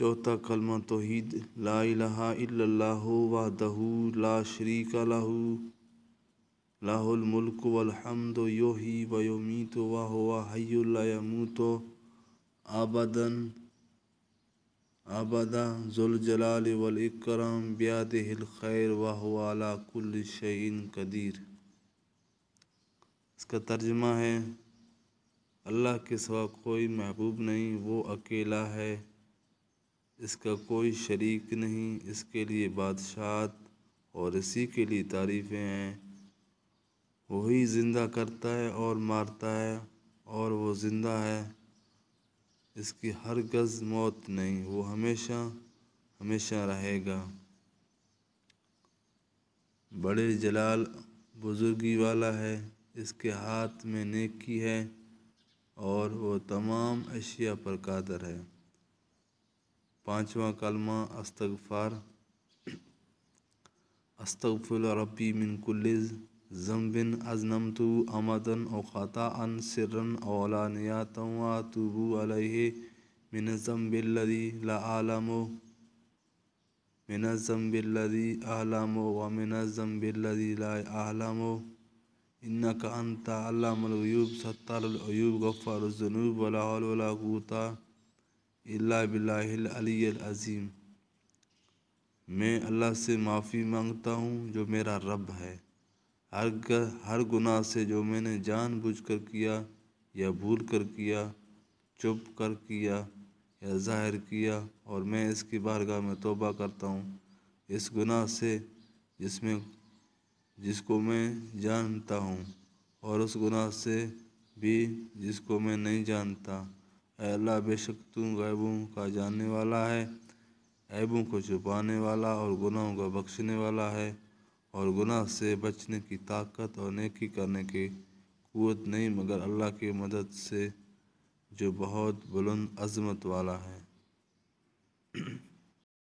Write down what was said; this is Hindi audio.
चौथा कलमा तोहद ला वाहू ला शरीक लाहू लाहुलमुल्क वलहमद योही वयोमी तो वाह वाहमू तो आबादन जुल आबदा वल वलकरम ब्याद हिल खैर वाह कुल शैन कदीर इसका तर्जमा है अल्लाह के सवा कोई महबूब नहीं वो अकेला है इसका कोई शरीक नहीं इसके लिए बादशाह और इसी के लिए तारीफ़ें हैं वही ज़िंदा करता है और मारता है और वो ज़िंदा है इसकी हर गज़ मौत नहीं वो हमेशा हमेशा रहेगा बड़े जलाल बुज़ुर्गी वाला है इसके हाथ में नेकी है और वो तमाम अशिया पर कादर है पाँचवा कलमा अस्तगफ़ार अस्तगफुल रबी मिन कुल्लिज जम्बिन अजनम तो अमदन अखाता अन सिरन ओलानियातवा तुबू अलह मिन जम्बिल्लदी लालमो मिन जम्बिल्लदी आलमो व मिन जम्बिल्लदी लालमो इन्ना का अनता अल्लामयूब सत्तारयूब गफ़ारजनूब वला वला अलीम मैं अल्लाह से माफ़ी मांगता हूँ जो मेरा रब है हर हर गुनाह से जो मैंने जानबूझकर किया या भूल कर किया चुप कर किया या जाहिर किया और मैं इसकी बारगाह में तोबा करता हूँ इस गुनाह से जिसमें जिसको मैं जानता हूँ और उस गुनाह से भी जिसको मैं नहीं जानता अल्लाह बेशक तुम गैबों का जानने वाला है ऐबों को छुपाने वाला और गुनाहों का बख्शने वाला है और गुनाह से बचने की ताकत और नेकी करने की क़वत नहीं मगर अल्लाह की मदद से जो बहुत बुलंद अजमत वाला है